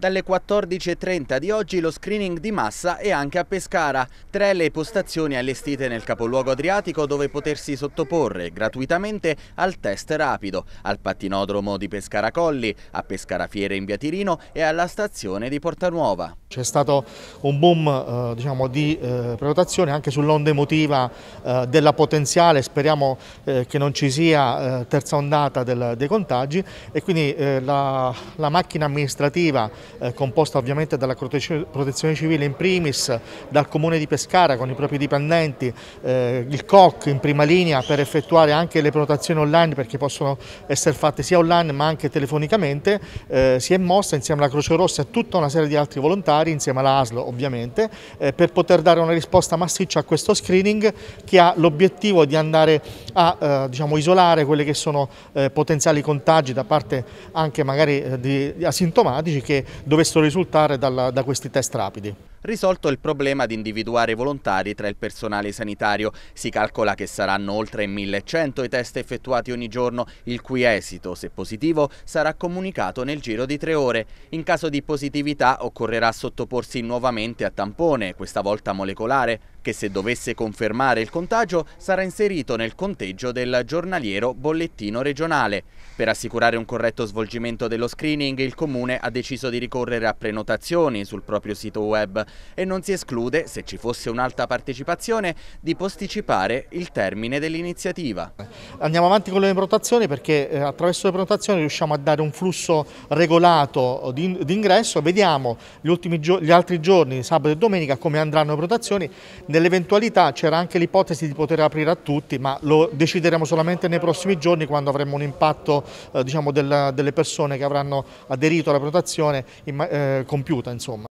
Dalle 14.30 di oggi lo screening di massa è anche a Pescara, tre le postazioni allestite nel capoluogo adriatico dove potersi sottoporre gratuitamente al test rapido, al pattinodromo di Pescara Colli, a Pescara Fiere in via Tirino e alla stazione di Portanuova. C'è stato un boom eh, diciamo, di eh, prenotazione anche sull'onda emotiva eh, della potenziale, speriamo eh, che non ci sia eh, terza ondata del, dei contagi e quindi eh, la, la macchina amministrativa eh, composta ovviamente dalla protezione civile in primis, dal comune di Pescara con i propri dipendenti, eh, il COC in prima linea per effettuare anche le prenotazioni online perché possono essere fatte sia online ma anche telefonicamente, eh, si è mossa insieme alla Croce Rossa e tutta una serie di altri volontari, insieme alla ASLO ovviamente, eh, per poter dare una risposta massiccia a questo screening che ha l'obiettivo di andare a eh, diciamo, isolare quelle che sono eh, potenziali contagi da parte anche magari di asintomatici che dovessero risultare dalla, da questi test rapidi. Risolto il problema di individuare volontari tra il personale sanitario, si calcola che saranno oltre 1100 i test effettuati ogni giorno, il cui esito, se positivo, sarà comunicato nel giro di tre ore. In caso di positività occorrerà sottoporsi nuovamente a tampone, questa volta molecolare che se dovesse confermare il contagio sarà inserito nel conteggio del giornaliero bollettino regionale. Per assicurare un corretto svolgimento dello screening il Comune ha deciso di ricorrere a prenotazioni sul proprio sito web e non si esclude, se ci fosse un'alta partecipazione, di posticipare il termine dell'iniziativa. Andiamo avanti con le prenotazioni perché eh, attraverso le prenotazioni riusciamo a dare un flusso regolato di ingresso, vediamo gli, ultimi, gli altri giorni, sabato e domenica, come andranno le prenotazioni Nell'eventualità c'era anche l'ipotesi di poter aprire a tutti, ma lo decideremo solamente nei prossimi giorni quando avremo un impatto eh, diciamo, del, delle persone che avranno aderito alla prenotazione in, eh, compiuta. Insomma.